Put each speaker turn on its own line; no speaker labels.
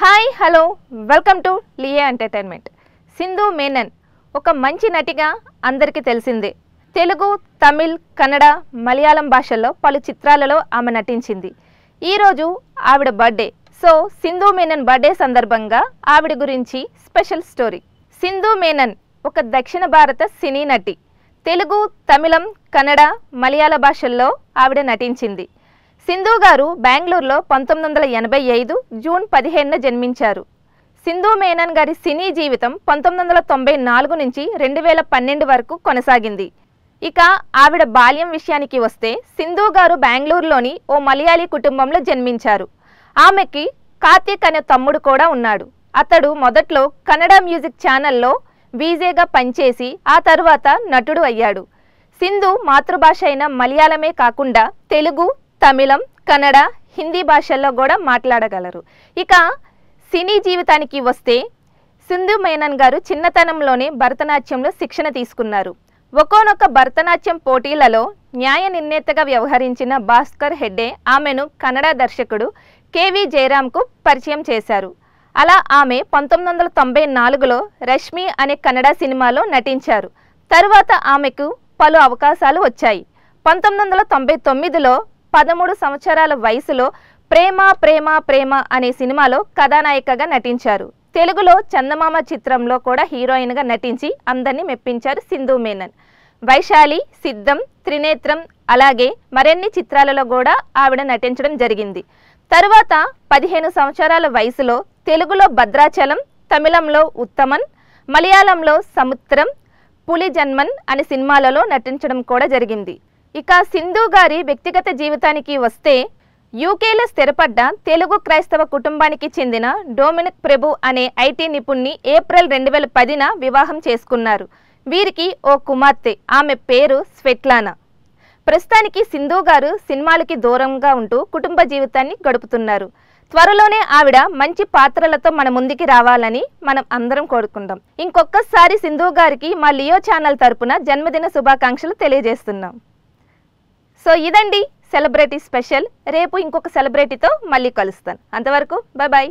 hi hello welcome to లియే entertainment Sindhu Menon ఒక మంచి నటిగా అందరికీ తెలిసిందే తెలుగు తమిళ్ కన్నడ మలయాళం భాషల్లో పలు చిత్రాలలో ఆమె నటించింది ఈరోజు ఆవిడ birthday so Sindhu Menon birthday సందర్భంగా ఆవిడ గురించి స్పెషల్ స్టోరీ సింధు మేనన్ ఒక దక్షిణ భారత సినీ నటి తెలుగు తమిళం కన్నడ మలయాళ భాషల్లో ఆవిడ నటించింది సింధు గారు బెంగళూరులో పంతొమ్మిది వందల ఎనభై ఐదు జూన్ పదిహేనున జన్మించారు సింధు మేనన్ గారి సినీ జీవితం పంతొమ్మిది వందల తొంభై నాలుగు నుంచి రెండు వేల పన్నెండు వరకు కొనసాగింది ఇక ఆవిడ బాల్యం విషయానికి వస్తే సింధు గారు బెంగళూరులోని ఓ మలయాళీ కుటుంబంలో జన్మించారు ఆమెకి కార్తీక్ అనే తమ్ముడు కూడా ఉన్నాడు అతడు మొదట్లో కన్నడ మ్యూజిక్ ఛానల్లో వీజేగా పనిచేసి ఆ తర్వాత నటుడు అయ్యాడు సింధు మాతృభాష అయిన మలయాళమే కాకుండా తెలుగు తమిళం కన్నడ హిందీ భాషల్లో కూడా మాట్లాడగలరు ఇక సినీ జీవితానికి వస్తే సింధు మేనన్ గారు చిన్నతనంలోనే భరతనాట్యంలో శిక్షణ తీసుకున్నారు ఒకనొక భరతనాట్యం పోటీలలో న్యాయ నిర్ణేతగా వ్యవహరించిన భాస్కర్ హెడ్డే ఆమెను కన్నడ దర్శకుడు కెవి జయరామ్కు పరిచయం చేశారు అలా ఆమె పంతొమ్మిది వందల తొంభై నాలుగులో రష్మి అనే కన్నడ సినిమాలో నటించారు తరువాత ఆమెకు పలు అవకాశాలు వచ్చాయి పంతొమ్మిది వందల తొంభై తొమ్మిదిలో పదమూడు సంవత్సరాల వయసులో ప్రేమ ప్రేమ ప్రేమ అనే సినిమాలో కథానాయికగా నటించారు తెలుగులో చందమామ చిత్రంలో కూడా హీరోయిన్గా నటించి అందరినీ మెప్పించారు సింధు మేనన్ వైశాలి సిద్ధం త్రినేత్రం అలాగే మరిన్ని చిత్రాలలో కూడా ఆవిడ నటించడం జరిగింది తరువాత పదిహేను సంవత్సరాల వయసులో తెలుగులో భద్రాచలం తమిళంలో ఉత్తమన్ మలయాళంలో సముద్రం పులి జన్మన్ అనే సినిమాలలో నటించడం కూడా జరిగింది ఇక సింధు గారి వ్యక్తిగత జీవితానికి వస్తే యూకేలో స్థిరపడ్డ తెలుగు క్రైస్తవ కుటుంబానికి చెందిన డొమినిక్ ప్రభు అనే ఐటీ నిపుణ్ణి ఏప్రిల్ రెండు వేల పదిన వివాహం చేసుకున్నారు వీరికి ఓ కుమార్తె ఆమె పేరు స్వెట్లానా ప్రస్తుతానికి సింధు గారు సినిమాలకి దూరంగా ఉంటూ కుటుంబ జీవితాన్ని గడుపుతున్నారు త్వరలోనే ఆవిడ మంచి పాత్రలతో మన ముందుకి రావాలని మనం అందరం కోరుకుందాం ఇంకొకసారి సింధు గారికి మా లియో ఛానల్ తరపున జన్మదిన శుభాకాంక్షలు తెలియజేస్తున్నాం సో ఇదండి సెలబ్రిటీ స్పెషల్ రేపు ఇంకొక సెలబ్రిటీతో మళ్ళీ కలుస్తాను అంతవరకు బాయ్ బాయ్